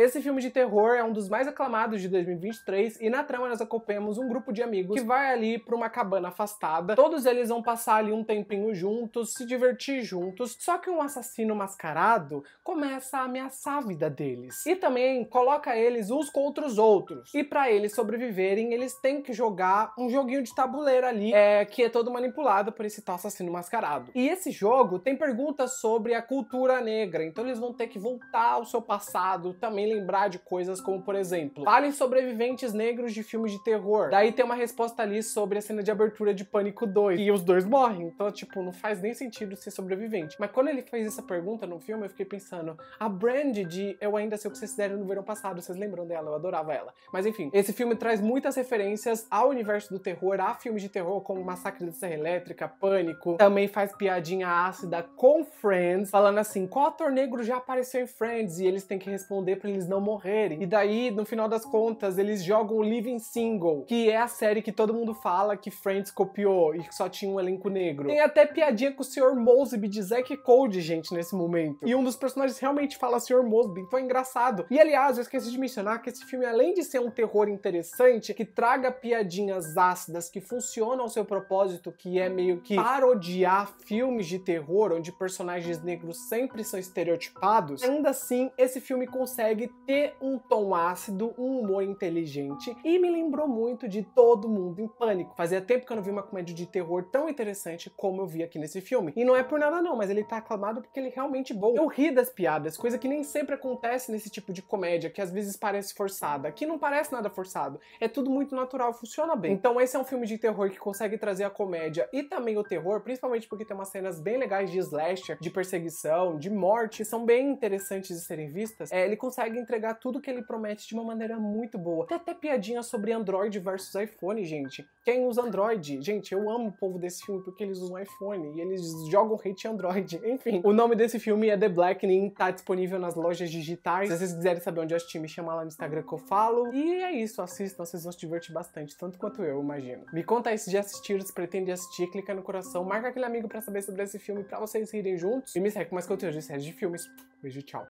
Esse filme de terror é um dos mais aclamados de 2023 e na trama nós acompanhamos um grupo de amigos que vai ali para uma cabana afastada. Todos eles vão passar ali um tempinho juntos, se divertir juntos. Só que um assassino mascarado começa a ameaçar a vida deles e também coloca eles uns contra os outros. E para eles sobreviverem, eles têm que jogar um joguinho de tabuleiro ali, é, que é todo manipulado por esse tal assassino mascarado. E esse jogo tem perguntas sobre a cultura negra, então eles vão ter que voltar ao seu passado também lembrar de coisas como, por exemplo, falem sobreviventes negros de filmes de terror. Daí tem uma resposta ali sobre a cena de abertura de Pânico 2. E os dois morrem. Então, tipo, não faz nem sentido ser sobrevivente. Mas quando ele fez essa pergunta no filme, eu fiquei pensando, a Brand de Eu Ainda Sei O Que Vocês deram no Verão Passado, vocês lembram dela? Eu adorava ela. Mas enfim, esse filme traz muitas referências ao universo do terror, a filmes de terror como Massacre da Serra Elétrica, Pânico. Também faz piadinha ácida com Friends, falando assim, qual ator negro já apareceu em Friends? E eles têm que responder pra ele eles não morrerem. E daí, no final das contas, eles jogam o Living Single, que é a série que todo mundo fala que Friends copiou e que só tinha um elenco negro. Tem até piadinha com o Sr. Mosby de Zack Cold, gente, nesse momento. E um dos personagens realmente fala Sr. Mosby, então é engraçado. E aliás, eu esqueci de mencionar que esse filme, além de ser um terror interessante, que traga piadinhas ácidas que funcionam ao seu propósito, que é meio que parodiar filmes de terror, onde personagens negros sempre são estereotipados, ainda assim, esse filme consegue ter um tom ácido, um humor inteligente e me lembrou muito de Todo Mundo em Pânico. Fazia tempo que eu não vi uma comédia de terror tão interessante como eu vi aqui nesse filme. E não é por nada não, mas ele tá aclamado porque ele é realmente bom. Eu ri das piadas, coisa que nem sempre acontece nesse tipo de comédia, que às vezes parece forçada. Aqui não parece nada forçado, é tudo muito natural, funciona bem. Então esse é um filme de terror que consegue trazer a comédia e também o terror, principalmente porque tem umas cenas bem legais de slasher, de perseguição, de morte, são bem interessantes de serem vistas. É, ele consegue entregar tudo que ele promete de uma maneira muito boa. Tem até piadinha sobre Android versus iPhone, gente. Quem usa Android? Gente, eu amo o povo desse filme porque eles usam iPhone e eles jogam hate Android. Enfim, o nome desse filme é The Blackening, tá disponível nas lojas digitais. Se vocês quiserem saber onde eu assisti, me chama lá no Instagram que eu falo. E é isso, assistam, vocês vão se divertir bastante, tanto quanto eu, imagino. Me conta aí se já assistiram, se pretende assistir, clica no coração, marca aquele amigo para saber sobre esse filme, para vocês rirem juntos. E me segue com mais conteúdo de séries de filmes. Beijo, tchau.